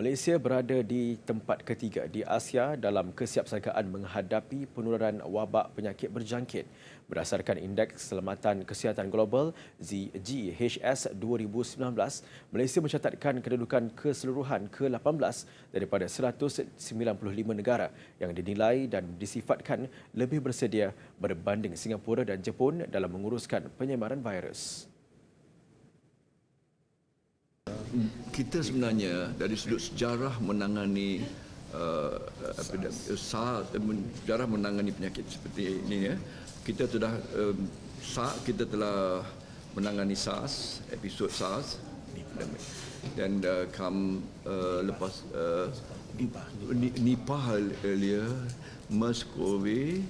Malaysia berada di tempat ketiga di Asia dalam kesiapsiagaan menghadapi penularan wabak penyakit berjangkit. Berdasarkan Indeks Keselamatan Kesihatan Global ZGHS 2019, Malaysia mencatatkan kedudukan keseluruhan ke-18 daripada 195 negara yang dinilai dan disifatkan lebih bersedia berbanding Singapura dan Jepun dalam menguruskan penyemaran virus kita sebenarnya dari sudut sejarah menangani uh, SARS, sejarah menangani penyakit seperti ini ya. Kita sudah um, sa SARS, kita telah menangani SARS, episod SARS dan uh, come uh, lepas uh, Nipah earlier, MERS, COVID,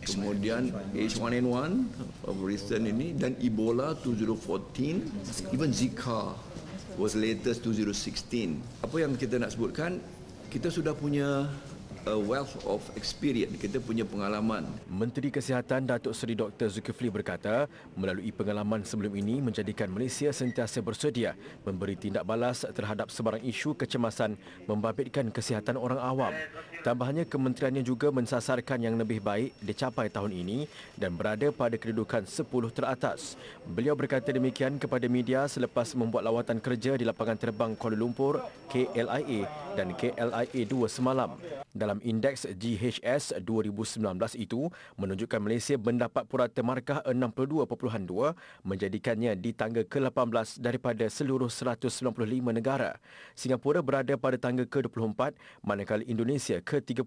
kemudian H1N1 of recent ini dan Ebola 2014 even Zika was latest 2016. Apa yang kita nak sebutkan, kita sudah punya a wealth of experience. Kita punya pengalaman. Menteri Kesihatan Datuk Seri Dr. Zulkifli berkata, melalui pengalaman sebelum ini menjadikan Malaysia sentiasa bersedia memberi tindak balas terhadap sebarang isu kecemasan membabitkan kesihatan orang awam. Tambahannya, kementeriannya juga mensasarkan yang lebih baik dicapai tahun ini dan berada pada kedudukan 10 teratas. Beliau berkata demikian kepada media selepas membuat lawatan kerja di lapangan terbang Kuala Lumpur, KLIA dan KLIA 2 semalam. Dalam dalam indeks GHS 2019 itu menunjukkan Malaysia mendapat purata markah 62.2 menjadikannya di tangga ke-18 daripada seluruh 195 negara. Singapura berada pada tangga ke-24 manakala Indonesia ke-30.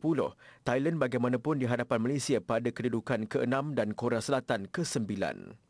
Thailand bagaimanapun di hadapan Malaysia pada kedudukan ke-6 dan Korea Selatan ke-9.